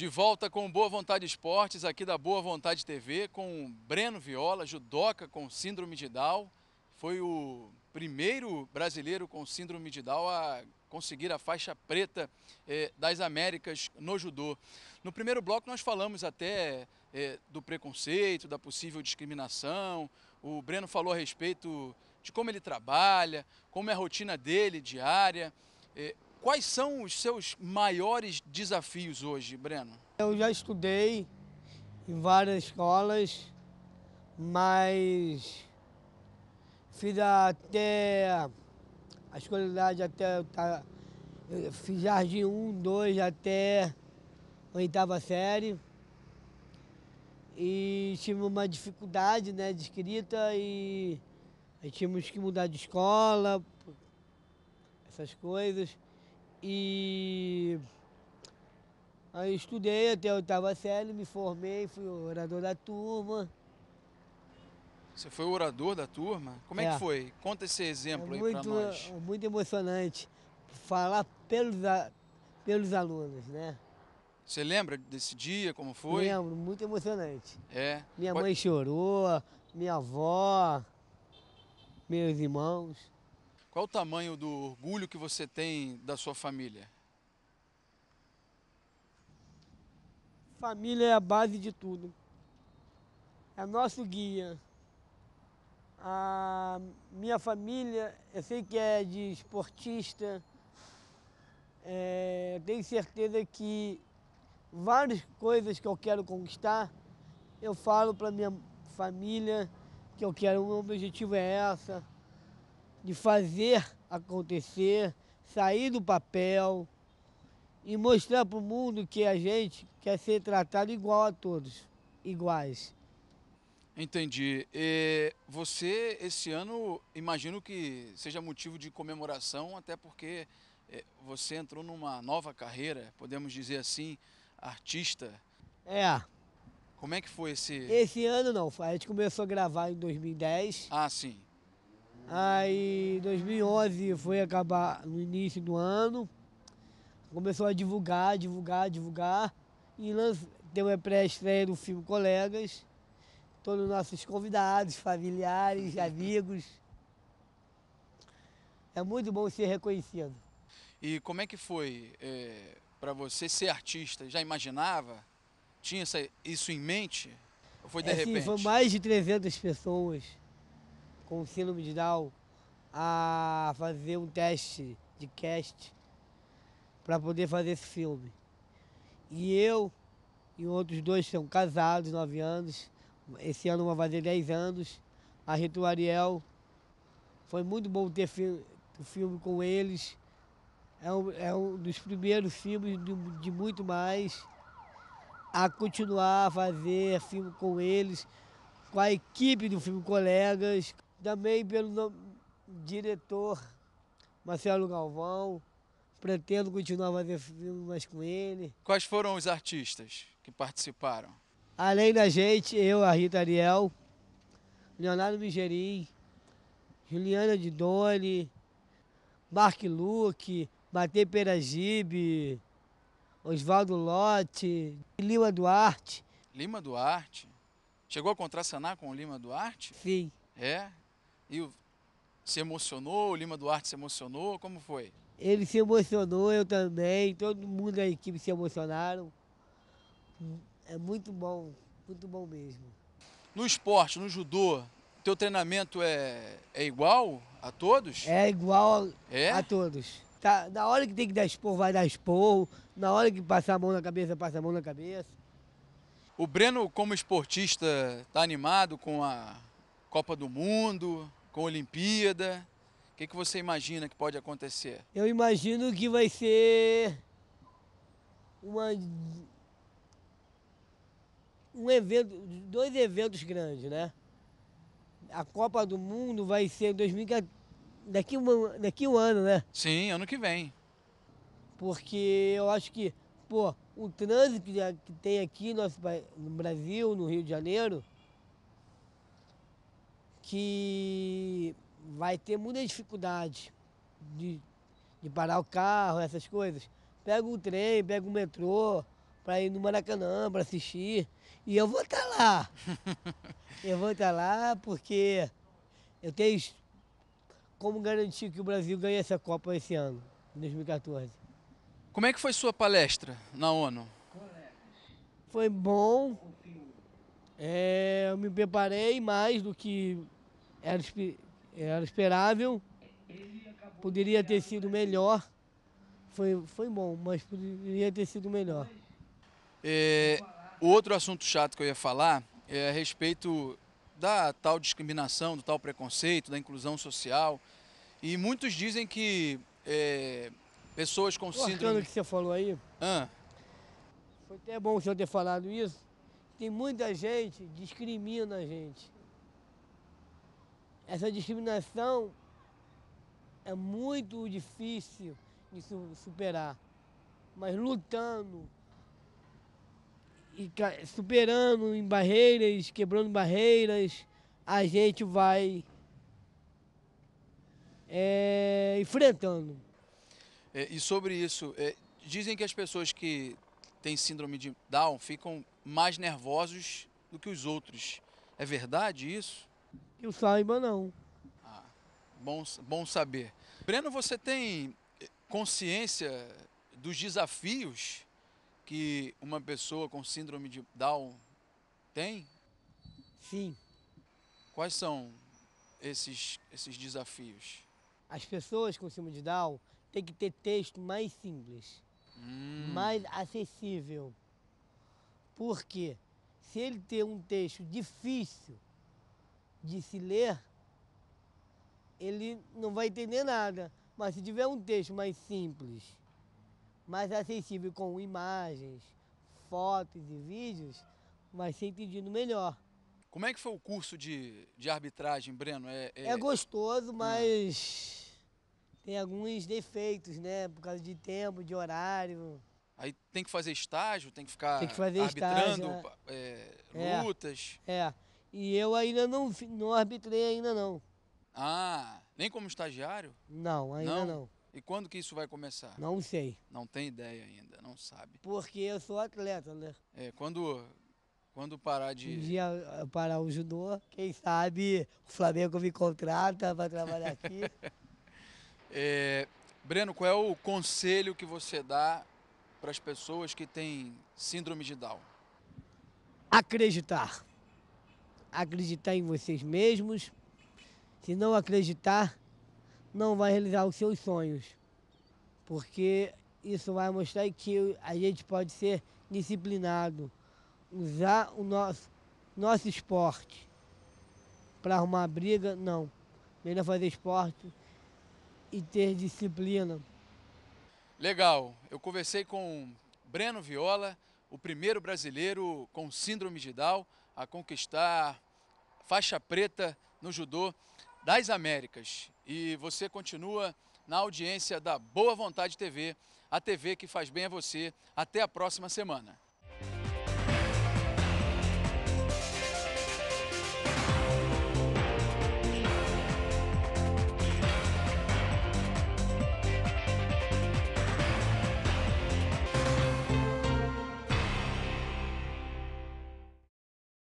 De volta com Boa Vontade Esportes, aqui da Boa Vontade TV, com Breno Viola, judoca com síndrome de Down. Foi o primeiro brasileiro com síndrome de Down a conseguir a faixa preta eh, das Américas no judô. No primeiro bloco nós falamos até eh, do preconceito, da possível discriminação. O Breno falou a respeito de como ele trabalha, como é a rotina dele diária. Eh, Quais são os seus maiores desafios hoje, Breno? Eu já estudei em várias escolas, mas fiz até a escolaridade até fiz jardim 1, 2 até oitava série. E tive uma dificuldade né, de escrita e, e tínhamos que mudar de escola, essas coisas. E aí estudei até a oitava série, me formei, fui orador da turma. Você foi orador da turma? Como é, é que foi? Conta esse exemplo é muito, aí para nós. Muito emocionante falar pelos, pelos alunos, né? Você lembra desse dia, como foi? Lembro, muito emocionante. É. Minha Pode... mãe chorou, minha avó, meus irmãos. Qual o tamanho do orgulho que você tem da sua família? Família é a base de tudo. É nosso guia. A minha família, eu sei que é de esportista. É, tenho certeza que várias coisas que eu quero conquistar, eu falo para minha família que eu quero, o meu objetivo é essa de fazer acontecer, sair do papel e mostrar para o mundo que a gente quer ser tratado igual a todos, iguais. Entendi. E você, esse ano, imagino que seja motivo de comemoração, até porque eh, você entrou numa nova carreira, podemos dizer assim, artista. É. Como é que foi esse. Esse ano não, a gente começou a gravar em 2010. Ah, sim. Aí 2011 foi acabar no início do ano. Começou a divulgar, divulgar, divulgar. E deu uma pré-estreia do filme Colegas. Todos os nossos convidados, familiares, amigos. É muito bom ser reconhecido. E como é que foi é, para você ser artista? Já imaginava? Tinha isso em mente? Ou foi de é, repente? Sim, mais de 300 pessoas com síndrome de Down a fazer um teste de cast para poder fazer esse filme. E eu e outros dois são casados, nove anos. Esse ano vai fazer dez anos. A Rito Ariel. Foi muito bom ter fi o filme com eles. É um, é um dos primeiros filmes de, de muito mais a continuar a fazer filme com eles, com a equipe do filme Colegas também pelo diretor Marcelo Galvão. Pretendo continuar fazendo filmes mais com ele. Quais foram os artistas que participaram? Além da gente, eu, a Rita Ariel, Leonardo Migerim, Juliana Didoni, Mark Luke, Matei Peragibe, Oswaldo Lotti, Lima Duarte. Lima Duarte? Chegou a contracenar com o Lima Duarte? Sim. É? E o, se emocionou? O Lima Duarte se emocionou? Como foi? Ele se emocionou, eu também. Todo mundo da equipe se emocionaram. É muito bom, muito bom mesmo. No esporte, no judô, teu treinamento é, é igual a todos? É igual é? a todos. Tá, na hora que tem que dar esporro, vai dar esporro. Na hora que passar a mão na cabeça, passa a mão na cabeça. O Breno, como esportista, está animado com a Copa do Mundo? com a Olimpíada? O que, que você imagina que pode acontecer? Eu imagino que vai ser uma, um evento, dois eventos grandes, né? A Copa do Mundo vai ser em 2014, daqui um, daqui um ano, né? Sim, ano que vem. Porque eu acho que, pô, o trânsito que tem aqui no Brasil, no Rio de Janeiro, que vai ter muita dificuldade de, de parar o carro, essas coisas. Pega o trem, pega o metrô para ir no Maracanã, para assistir. E eu vou estar tá lá. eu vou estar tá lá porque eu tenho como garantir que o Brasil ganhe essa Copa esse ano, 2014. Como é que foi sua palestra na ONU? Foi bom. É, eu me preparei mais do que era, era esperável, poderia ter sido melhor. Foi, foi bom, mas poderia ter sido melhor. É, o outro assunto chato que eu ia falar é a respeito da tal discriminação, do tal preconceito, da inclusão social. E muitos dizem que é, pessoas com Cortando síndrome... que você falou aí, ah. foi até bom o senhor ter falado isso, tem muita gente discrimina a gente. Essa discriminação é muito difícil de superar, mas lutando e superando em barreiras, quebrando barreiras, a gente vai é, enfrentando. É, e sobre isso, é, dizem que as pessoas que têm síndrome de Down ficam mais nervosos do que os outros. É verdade isso? Que eu saiba, não. Ah, bom, bom saber. Breno, você tem eh, consciência dos desafios que uma pessoa com síndrome de Down tem? Sim. Quais são esses, esses desafios? As pessoas com síndrome de Down têm que ter texto mais simples, hum. mais acessível. Porque se ele ter um texto difícil, de se ler, ele não vai entender nada. Mas se tiver um texto mais simples, mais acessível com imagens, fotos e vídeos, vai ser entendido melhor. Como é que foi o curso de, de arbitragem, Breno? É, é... é gostoso, hum. mas hum. tem alguns defeitos, né? Por causa de tempo, de horário. Aí tem que fazer estágio, tem que ficar tem que fazer arbitrando estágio, né? é, é... lutas. É. E eu ainda não, não arbitrei ainda não. Ah, nem como estagiário? Não, ainda não. não. E quando que isso vai começar? Não sei. Não tem ideia ainda, não sabe. Porque eu sou atleta, né? É, quando quando parar de. Um dia eh, parar o judô, quem sabe o Flamengo me contrata para trabalhar aqui. é, Breno, qual é o conselho que você dá para as pessoas que têm síndrome de Down? Acreditar acreditar em vocês mesmos. Se não acreditar, não vai realizar os seus sonhos. Porque isso vai mostrar que a gente pode ser disciplinado, usar o nosso, nosso esporte para arrumar briga, não. Melhor fazer esporte e ter disciplina. Legal, eu conversei com Breno Viola, o primeiro brasileiro com síndrome de Down a conquistar faixa preta no judô das Américas. E você continua na audiência da Boa Vontade TV, a TV que faz bem a você. Até a próxima semana.